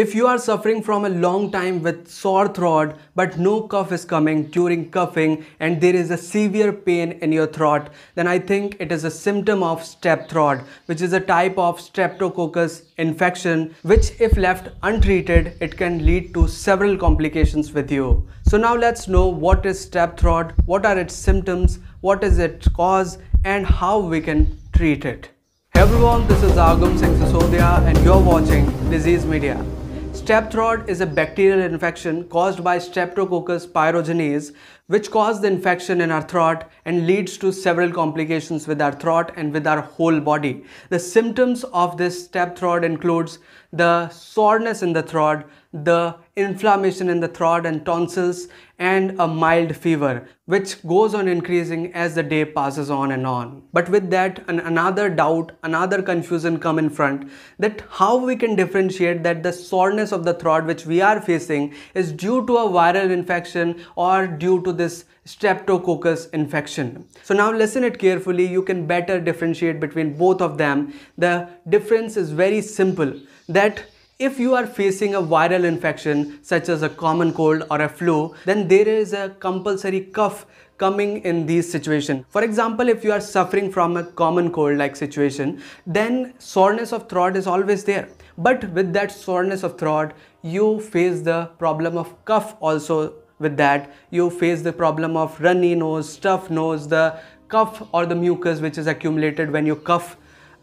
If you are suffering from a long time with sore throat but no cough is coming during coughing and there is a severe pain in your throat then I think it is a symptom of strep throat which is a type of streptococcus infection which if left untreated it can lead to several complications with you. So now let's know what is strep throat, what are its symptoms, what is its cause and how we can treat it. Hey everyone, this is Agam Singh Sasodia and you're watching Disease Media. Strep throat is a bacterial infection caused by Streptococcus pyogenes which causes the infection in our throat and leads to several complications with our throat and with our whole body. The symptoms of this strep throat includes the soreness in the throat, the inflammation in the throat and tonsils, and a mild fever, which goes on increasing as the day passes on and on. But with that, an another doubt, another confusion come in front that how we can differentiate that the soreness of the throat which we are facing is due to a viral infection or due to this streptococcus infection. So now listen it carefully, you can better differentiate between both of them. The difference is very simple that if you are facing a viral infection such as a common cold or a flu, then there is a compulsory cough coming in these situation. For example, if you are suffering from a common cold like situation, then soreness of throat is always there. But with that soreness of throat, you face the problem of cough also with that. You face the problem of runny nose, stuffed nose, the cough or the mucus which is accumulated when you cough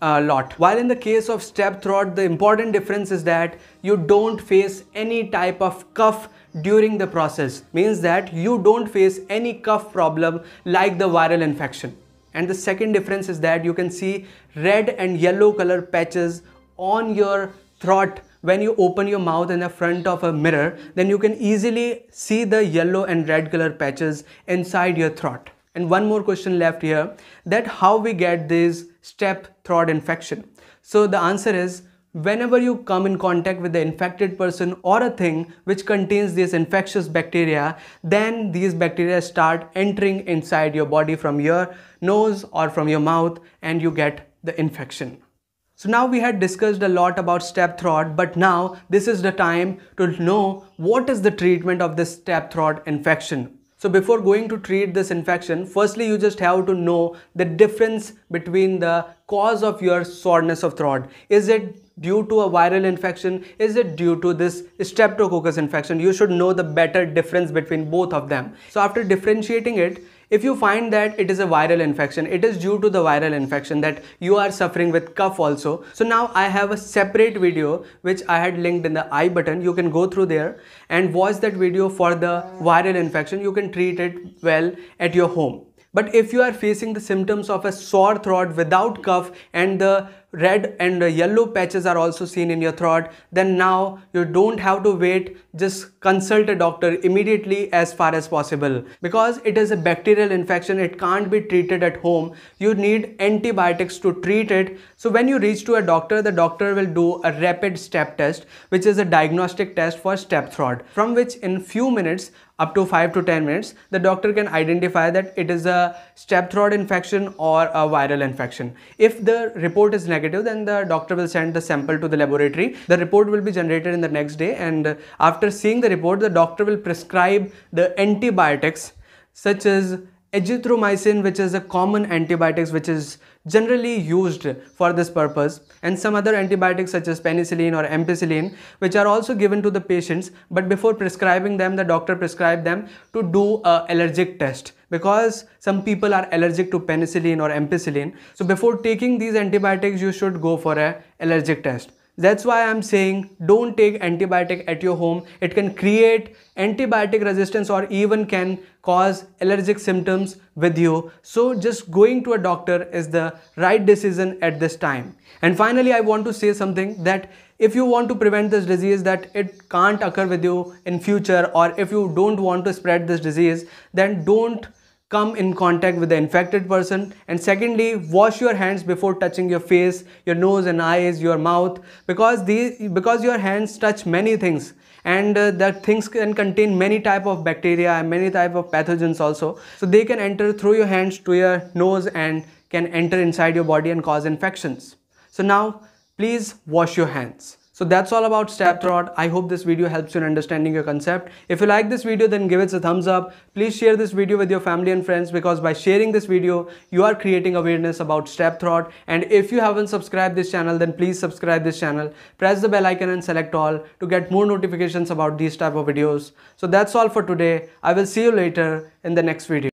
lot. While in the case of step throat, the important difference is that you don't face any type of cuff during the process. Means that you don't face any cuff problem like the viral infection. And the second difference is that you can see red and yellow color patches on your throat when you open your mouth in the front of a mirror, then you can easily see the yellow and red color patches inside your throat. And one more question left here that how we get this step throat infection. So the answer is whenever you come in contact with the infected person or a thing which contains these infectious bacteria then these bacteria start entering inside your body from your nose or from your mouth and you get the infection so now we had discussed a lot about step throat but now this is the time to know what is the treatment of this step throat infection so before going to treat this infection, firstly you just have to know the difference between the cause of your soreness of throat. Is it due to a viral infection? Is it due to this streptococcus infection? You should know the better difference between both of them. So after differentiating it, if you find that it is a viral infection, it is due to the viral infection that you are suffering with cough also. So now I have a separate video which I had linked in the I button. You can go through there and watch that video for the viral infection. You can treat it well at your home. But if you are facing the symptoms of a sore throat without cough and the red and yellow patches are also seen in your throat then now you don't have to wait just consult a doctor immediately as far as possible because it is a bacterial infection it can't be treated at home you need antibiotics to treat it so when you reach to a doctor the doctor will do a rapid step test which is a diagnostic test for step throat from which in few minutes up to 5 to 10 minutes the doctor can identify that it is a step throat infection or a viral infection if the report is negative negative, then the doctor will send the sample to the laboratory. The report will be generated in the next day and uh, after seeing the report, the doctor will prescribe the antibiotics such as azithromycin which is a common antibiotic which is generally used for this purpose and some other antibiotics such as penicillin or ampicillin which are also given to the patients but before prescribing them the doctor prescribes them to do a allergic test because some people are allergic to penicillin or ampicillin. So before taking these antibiotics, you should go for a allergic test. That's why I'm saying don't take antibiotic at your home. It can create antibiotic resistance or even can cause allergic symptoms with you. So just going to a doctor is the right decision at this time. And finally, I want to say something that if you want to prevent this disease that it can't occur with you in future or if you don't want to spread this disease, then don't come in contact with the infected person and secondly wash your hands before touching your face your nose and eyes your mouth because these because your hands touch many things and uh, that things can contain many type of bacteria and many type of pathogens also so they can enter through your hands to your nose and can enter inside your body and cause infections so now please wash your hands so that's all about StabTrot. I hope this video helps you in understanding your concept. If you like this video, then give it a thumbs up. Please share this video with your family and friends because by sharing this video, you are creating awareness about StabTrot. And if you haven't subscribed this channel, then please subscribe this channel. Press the bell icon and select all to get more notifications about these type of videos. So that's all for today. I will see you later in the next video.